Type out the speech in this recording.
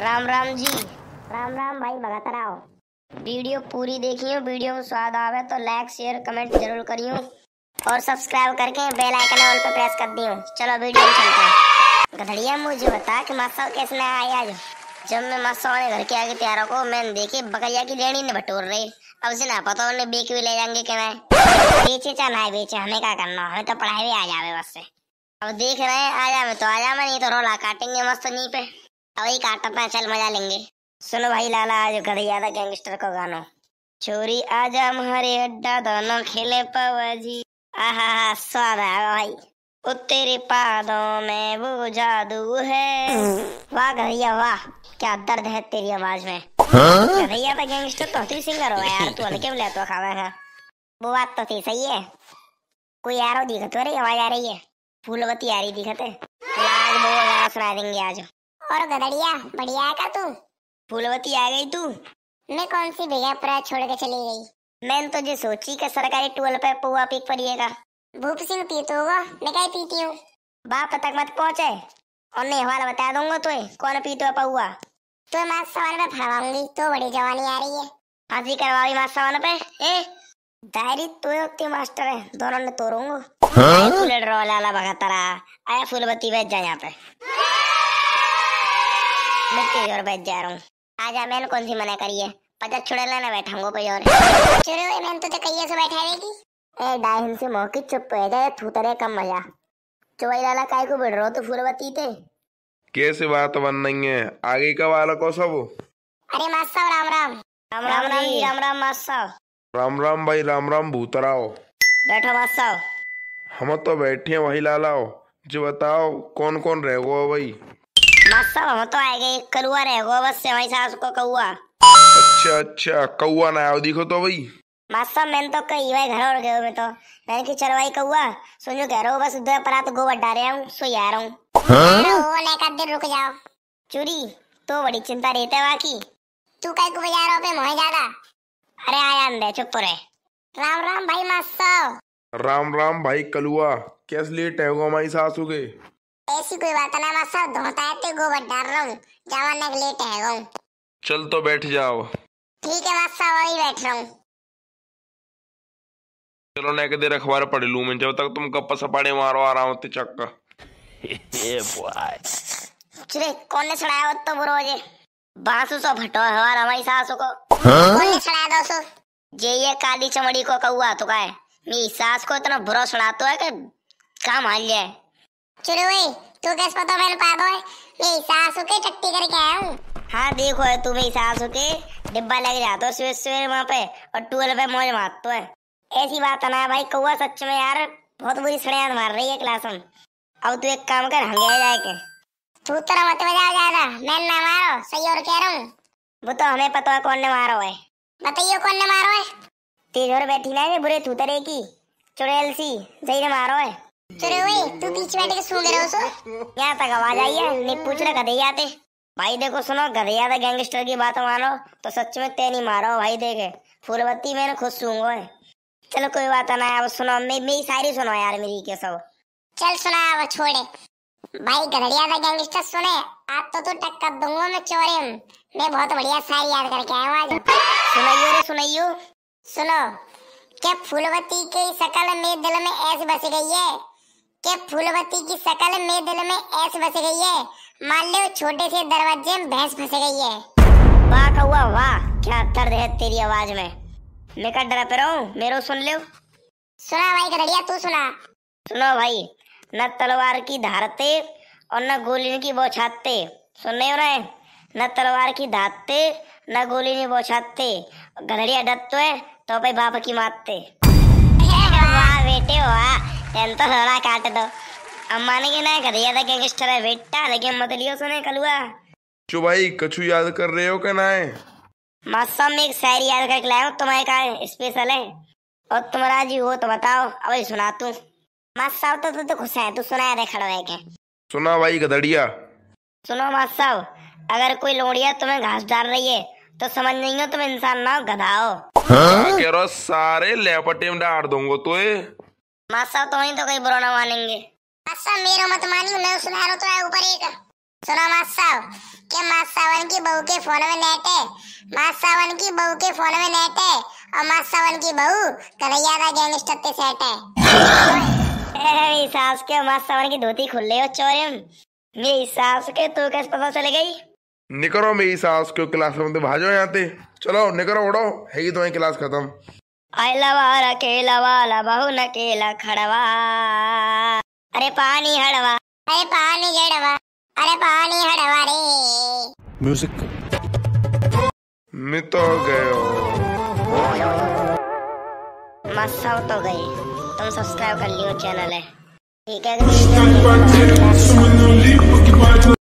राम राम जी राम राम भाई भगत राव वीडियो पूरी देखियो वीडियो में स्वाद आवे तो लाइक शेयर कमेंट जरूर करियो और सब्सक्राइब करके बेल आइकन ऑल पे प्रेस कर दियो चलो वीडियो में चलते हैं गधड़िया मुझे बता कि मासा कैसे ना आज जब मैं मासा वाले घर के आगे तैयार को मैंने देखे बकरिया की रेणी ने भटोर रही अब से ना पता उन्हें बेक भी ले जाएंगे मैं बेचे चा ना बेचे हमें क्या करना हमें तो पढ़ाई भी आ जावे बस से अब देख रहे हैं आ जावे तो आ जावे नहीं तो रोला काटेंगे मस्त नी पे अभी काटो पे चल मजा लेंगे सुनो भाई लाला आज कर ज्यादा गैंगस्टर को गानो चोरी आजा हमारे अड्डा दोनों खेले पवा जी आहा स्वाद आएगा भाई ओ तेरे पादों में वो जादू है वाह गैया वाह क्या दर्द है तेरी आवाज में गधैया हाँ? तो गैंगस्टर तो तू सिंगर हो यार तू हल्के में लेता खावा है वो बात तो थी सही है कोई यार दिखत हो रही आवाज आ रही है फूलवती आ रही दिखत है आज बोल गाना सुना देंगे आज और गदड़िया बढ़िया का तू फूलवती आ गई तू मैं कौन सी भैया बेगमपुरा छोड़ के चली गई मैंने तो जो सोची के सरकारी टूल पे पुआ पीक पड़िएगा भूप सिंह पी तो होगा मैं कहीं पीती हूँ बाप तक मत पहुँचे और मैं हवाला बता दूंगा तुम्हें कौन पी तो पौआ तो माँ सवाल पे फड़वाऊंगी तो बड़ी जवानी आ रही है हाजी करवाई माँ सवाल पे ए डायरी तो होती मास्टर है दोनों ने तोड़ूंगा हाँ? लाला भगत रहा आया फूलवती बैठ जाए यहाँ पे मिट्टी और बैठ जा रहा हूँ आजा मैंने कौन सी मना करी है पता छुड़े लेना बैठा कोई और चलो मैंने तो कहिए से बैठा रहेगी ए डाहिन से मोह की चुप है जाए थूतरे तो कम मजा चुवाई लाला काय को बिड़ रहो तो फूल बती थे कैसे बात बन नहीं है आगे का वाला को सब अरे मास्ता राम राम राम राम राम राम, राम राम मास्ता राम राम भाई राम राम भूतराओ बैठो मास्ता हम तो बैठे हैं वही लालाओ जो बताओ कौन कौन रह गो भाई सब हम तो आए गए कौआ रह बस से हमारी सास कौआ अच्छा अच्छा कौआ ना आओ देखो तो भाई मास्सा मैंने तो कही भाई घर और गए मैं तो मैंने कि चलो भाई कौआ सुनो कह रहा हूँ बस दो परा तो गोबर डाल रहा हूँ सो हाँ? आ हूँ हाँ? दिन रुक जाओ चूरी तो बड़ी चिंता रहता है बाकी तू कहीं को बजा रहा पे मोहे ज्यादा अरे आया अंदर चुप तो रहे राम राम भाई मास्सा राम राम भाई कलुआ कैसे लेट है हमारी सासू के ऐसी कोई बात ना मैं सब धोता है ते गोबर डाल रहा हूँ जावन ने लेट है गो चल तो बैठ जाओ ठीक है मैं सब वही बैठ रहा हूँ चलो ना के देर अखबार पढ़ लूँ मैं जब तक तुम गप्पा सपाड़े मारो आ रहा हूँ ते चक्का ये बॉय चले कौन ने सड़ाया तो बुरो जे बासु सो फटो हमारा हमारी सासु को हाँ? कौन ने सड़ाया दोस्तों जे ये काली चमड़ी को कौआ तो का है मेरी सास को इतना बुरा सड़ातो है कि काम आ जाए चलो भाई तू कैसे पता मेरे पास है मैं सासु के टट्टी करके आया हूँ हाँ देखो है तू मेरी सासु के डिब्बा लग जाता है सवेरे सवेरे वहाँ पे और टूल पे मौज तो है ऐसी बात ना भाई कौआ सच में यार बहुत बुरी सड़ियाँ मार रही है क्लास में अब तू एक काम कर हंगे जाए के तू तो मत बजा ज्यादा मैं ना मारो सही और कह रहा हूँ वो तो हमें पता है कौन ने मारो है बताइए कौन ने मारो है तेज और बैठी ना बुरे तू तरे तो की चुड़ैल सी सही ने मारो है चलो ओए तू बीच बैठ के सूंघ रहा हो सो क्या तक आवाज आई है नहीं पूछ रहा गधे आते भाई देखो सुनो घर यादा गैंगस्टर की बात मानो तो सच में ते नहीं मारो भाई देखे फूलबत्ती मैंने खुद सुनो चलो कोई बात ना अब सुनो मैं मेरी सारी सुनो यार मेरी के सब चल सुना अब छोड़े भाई गधड़िया था गैंगस्टर सुने आज तो तू टक्कर दूंगा मैं चोरे मैं बहुत बढ़िया शायरी याद करके आया हूँ आज सुनाइयो रे सुनाइयो सुनो क्या फूलवती की शक्ल मेरे दिल में ऐसी बस गई है कि फूलवती की शकल में दिल में ऐस बस गई है मान लो छोटे से दरवाजे में भैंस फंस गई है वाह कौआ वाह क्या दर्द है तेरी आवाज में मैं क्या डरा पे रहा हूँ मेरो सुन लो सुना भाई गधड़िया तू सुना सुनो भाई न तलवार की धारते और न गोली की बौछाते सुन रहे हो ना न तलवार की धारते न गोली नहीं बौछाते गधड़िया डत तो है तो भाई बाप की मारते वाह बेटे वाह ಎಂತ ಸರಳ ಕಾಟದು ಅಮ್ಮನಿಗೆ ನಾ ಕರಿಯದ ಗ್ಯಾಂಗಸ್ಟರ್ ಬಿಟ್ಟ ಅದಕ್ಕೆ ಮೊದಲಿಯೋ ಸುನೆ ಕಲುವ चो भाई कछु याद कर रहे हो क्या है मौसम में एक शायरी याद करके लाया हूँ तुम्हारे का स्पेशल है और तुम राजी हो तो बताओ अब सुना तू मास्सा तो तो खुश है तू सुना दे खड़ा है के सुना भाई गदड़िया सुनो मास्सा अगर कोई लोड़िया तुम्हें घास डाल रही है तो समझ नहीं हो तुम इंसान ना हो गधा हो सारे लेपटे में डाल दूंगा तो मासा तो नहीं तो कहीं बुरा ना मानेंगे मासा मेरा मत मानियो मैं सुना रहा तो ऊपर एक सुनो मासाव के वन की बहू के फोन में नेट है मासा वन की बहू के फोन में नेट है और मासा वन की बहू कन्हैया का गैंगस्टर ते सेट है मेरी सास के मासा वन की धोती खुल ले हो चोरम मेरी सास के तो कैसे पता चल गई निकलो मेरी सास को क्लासरूम से तो भाजो यहाँ ते चलो निकलो उड़ो है ही तो क्लास खत्म अलवा रखेला वाला बहु नकेला खड़वा अरे पानी हड़वा अरे पानी जड़वा अरे पानी हड़वा रे म्यूजिक मितो गयो मस्सा तो गई तुम सब्सक्राइब कर लियो चैनल है ठीक है